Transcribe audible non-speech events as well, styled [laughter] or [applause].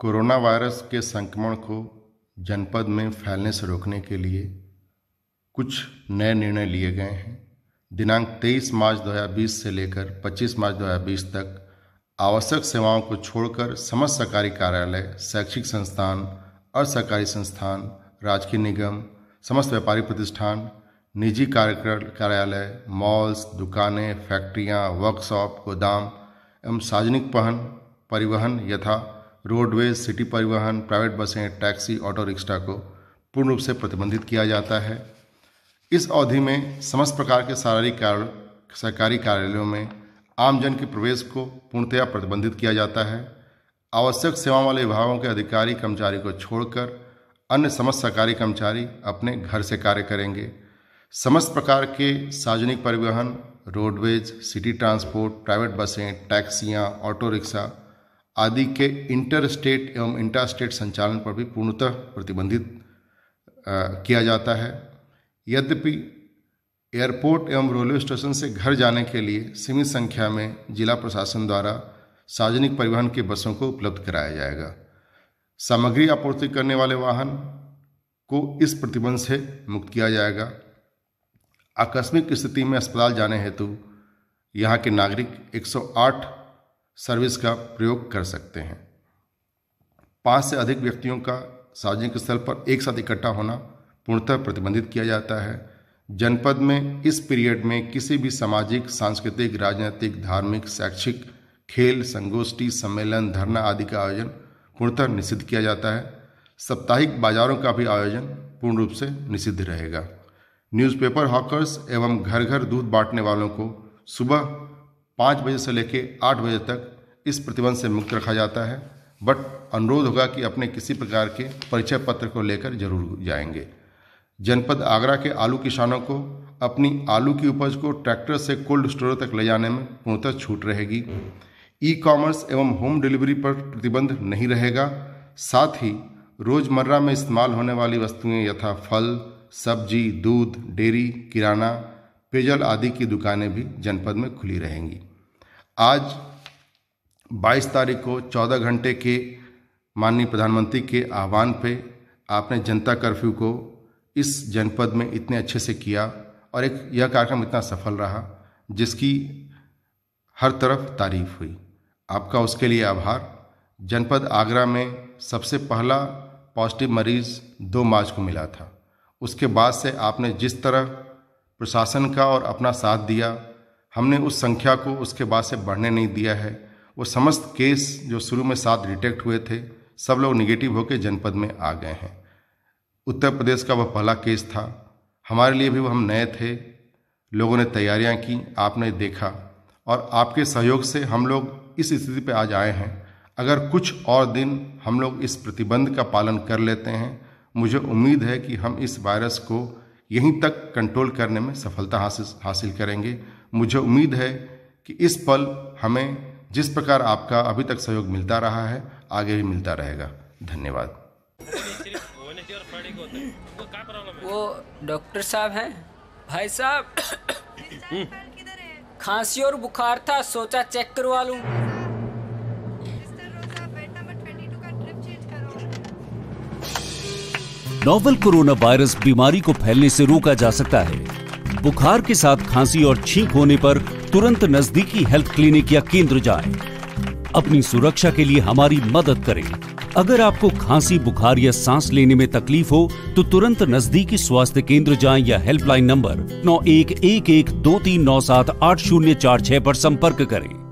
Corona virus के संक्रमण को जनपद में फैलने से रोकने के लिए कुछ नए निर्णय लिए गए हैं दिनांक 23 मार्च 2020 से लेकर 25 मार्च 2020 तक आवश्यक सेवाओं को छोड़कर समस्त सरकारी कार्यालय शैक्षिक संस्थान अर्ध सरकारी संस्थान राजकीय निगम समस्त व्यापारिक प्रतिष्ठान निजी कार्यालय मॉल्स दुकानें फैक्ट्रियां वर्कशॉप गोदाम एवं सार्वजनिक पहन परिवहन यथा रोडवेज सिटी परिवहन प्राइवेट बसें टैक्सी ऑटो रिक्शा को पूर्ण रूप से प्रतिबंधित किया जाता है इस अवधि में समस्त प्रकार के शारीरिक कार्य सरकारी कार्यालयों में आमजन के प्रवेश को पूर्णतया प्रतिबंधित किया जाता है आवश्यक सेवाओं वाले विभागों के अधिकारी कर्मचारी को छोड़कर अन्य समस्त सरकारी कर्मचारी अपने घर से कार्य करेंगे समस्त प्रकार के सार्वजनिक परिवहन रोडवेज सिटी ट्रांसपोर्ट प्राइवेट बसें टैक्सियाँ ऑटो रिक्शा आदि के इंटर स्टेट एवं इंटर स्टेट संचालन पर भी पूर्णतः प्रतिबंधित किया जाता है यद्यपि एयरपोर्ट एवं रेलवे स्टेशन से घर जाने के लिए सीमित संख्या में जिला प्रशासन द्वारा सार्वजनिक परिवहन की बसों को उपलब्ध कराया जाएगा सामग्री आपूर्ति करने वाले वाहन को इस प्रतिबंध से मुक्त किया जाएगा आकस्मिक स्थिति में अस्पताल जाने हेतु यहाँ के नागरिक 108 सर्विस का प्रयोग कर सकते हैं पाँच से अधिक व्यक्तियों का सार्वजनिक स्थल पर एक साथ इकट्ठा होना पूर्णतः प्रतिबंधित किया जाता है जनपद में इस पीरियड में किसी भी सामाजिक सांस्कृतिक राजनीतिक धार्मिक शैक्षिक खेल संगोष्ठी सम्मेलन धरना आदि का आयोजन पूर्णतः निषिद्ध किया जाता है साप्ताहिक बाजारों का भी आयोजन पूर्ण रूप से निषिद्ध रहेगा न्यूज़पेपर हॉकर्स एवं घर घर दूध बांटने वालों को सुबह पाँच बजे से लेकर आठ बजे तक इस प्रतिबंध से मुक्त रखा जाता है बट अनुरोध होगा कि अपने किसी प्रकार के परिचय पत्र को लेकर जरूर जाएंगे जनपद आगरा के आलू किसानों को अपनी आलू की उपज को ट्रैक्टर से कोल्ड स्टोर तक ले जाने में पूर्णतः छूट रहेगी ई कॉमर्स एवं होम डिलीवरी पर प्रतिबंध नहीं रहेगा साथ ही रोज़मर्रा में इस्तेमाल होने वाली वस्तुएं यथा फल सब्जी दूध डेयरी किराना पेयजल आदि की दुकानें भी जनपद में खुली रहेंगी आज 22 तारीख को 14 घंटे के माननीय प्रधानमंत्री के आह्वान पे आपने जनता कर्फ्यू को इस जनपद में इतने अच्छे से किया और एक यह कार्यक्रम इतना सफल रहा जिसकी हर तरफ तारीफ हुई आपका उसके लिए आभार जनपद आगरा में सबसे पहला पॉजिटिव मरीज़ दो मार्च को मिला था उसके बाद से आपने जिस तरह प्रशासन का और अपना साथ दिया हमने उस संख्या को उसके बाद से बढ़ने नहीं दिया है वो समस्त केस जो शुरू में सात डिटेक्ट हुए थे सब लोग निगेटिव होकर जनपद में आ गए हैं उत्तर प्रदेश का वह पहला केस था हमारे लिए भी हम नए थे लोगों ने तैयारियां की आपने देखा और आपके सहयोग से हम लोग इस स्थिति पर आज आए हैं अगर कुछ और दिन हम लोग इस प्रतिबंध का पालन कर लेते हैं मुझे उम्मीद है कि हम इस वायरस को यहीं तक कंट्रोल करने में सफलता हासिल हासिल करेंगे मुझे उम्मीद है कि इस पल हमें जिस प्रकार आपका अभी तक सहयोग मिलता रहा है आगे भी मिलता रहेगा धन्यवाद वो डॉक्टर साहब हैं भाई साहब [coughs] खांसी और बुखार था सोचा चेक करवा लूँ नोवल कोरोना वायरस बीमारी को फैलने से रोका जा सकता है बुखार के साथ खांसी और छींक होने पर तुरंत नजदीकी हेल्थ क्लिनिक या केंद्र जाएं। अपनी सुरक्षा के लिए हमारी मदद करें अगर आपको खांसी बुखार या सांस लेने में तकलीफ हो तो तुरंत नजदीकी स्वास्थ्य केंद्र जाएं या हेल्पलाइन नंबर नौ एक एक एक दो तीन नौ सात आठ शून्य चार छह पर संपर्क करें